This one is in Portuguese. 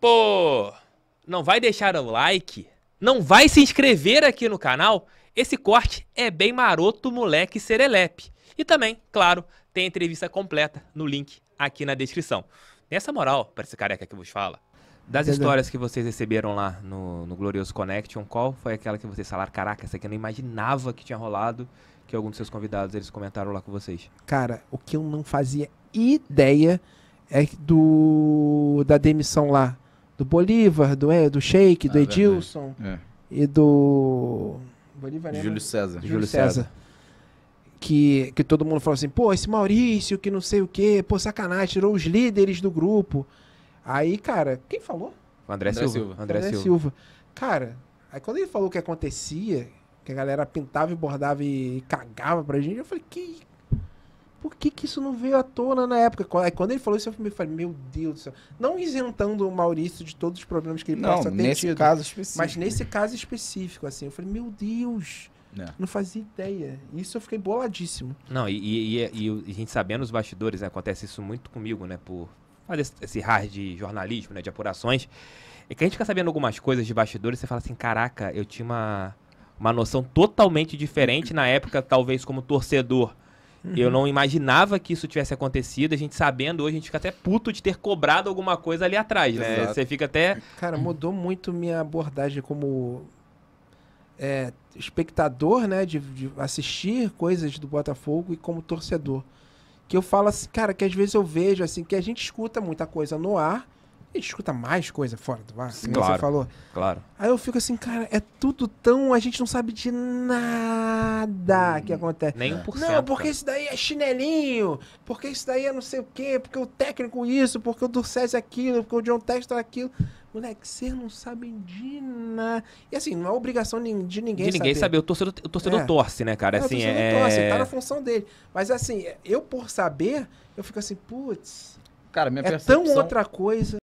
Pô, não vai deixar o like? Não vai se inscrever aqui no canal? Esse corte é bem maroto, moleque serelepe. E também, claro, tem a entrevista completa no link aqui na descrição. Nessa moral, para esse careca que vos fala, das histórias que vocês receberam lá no, no Glorioso Connection, qual foi aquela que vocês falaram, caraca, essa aqui eu não imaginava que tinha rolado, que algum dos seus convidados eles comentaram lá com vocês? Cara, o que eu não fazia ideia é do da demissão lá do Bolívar, do, é, do Sheik, do ah, Edilson é. e do. Bolívar, né? Júlio César. Júlio, Júlio César. César. Que, que todo mundo falou assim, pô, esse Maurício, que não sei o quê, pô, sacanagem, tirou os líderes do grupo. Aí, cara, quem falou? O André, André Silva. Silva. André, André Silva. Silva. Cara, aí quando ele falou o que acontecia, que a galera pintava e bordava e cagava pra gente, eu falei, que que, que isso não veio à tona na época? quando ele falou isso, eu falei, meu Deus do céu. Não isentando o Maurício de todos os problemas que ele não, possa ter nesse tido, caso específico. Mas nesse caso específico, assim, eu falei, meu Deus. Não. É. não fazia ideia. Isso eu fiquei boladíssimo. Não, e, e, e, e a gente sabendo os bastidores, né, acontece isso muito comigo, né? Por fazer esse hard de jornalismo, né? De apurações. É que a gente fica sabendo algumas coisas de bastidores, você fala assim, caraca, eu tinha uma, uma noção totalmente diferente na época, talvez como torcedor eu não imaginava que isso tivesse acontecido. A gente sabendo hoje, a gente fica até puto de ter cobrado alguma coisa ali atrás, né? Exato. Você fica até. Cara, mudou muito minha abordagem como é, espectador, né? De, de, assistir coisas do Botafogo e como torcedor. Que eu falo assim, cara, que às vezes eu vejo assim, que a gente escuta muita coisa no ar a gente escuta mais coisa fora do ar, Sim, claro, você falou. Claro. Aí eu fico assim, cara, é tudo tão. A gente não sabe de nada hum, que acontece. Nem é. por cento. Não, porque isso daí é chinelinho, porque isso daí é não sei o quê, porque o técnico isso, porque o Durcés é aquilo, porque o John Textor é aquilo. Moleque, você não sabe de nada. E assim, não é obrigação de ninguém saber. De ninguém saber. saber. O torcedor, o torcedor é. torce, né, cara? É, assim, o torcedor é... torce, tá na função dele. Mas assim, eu por saber, eu fico assim, putz. Cara, minha é percepção... tão outra coisa.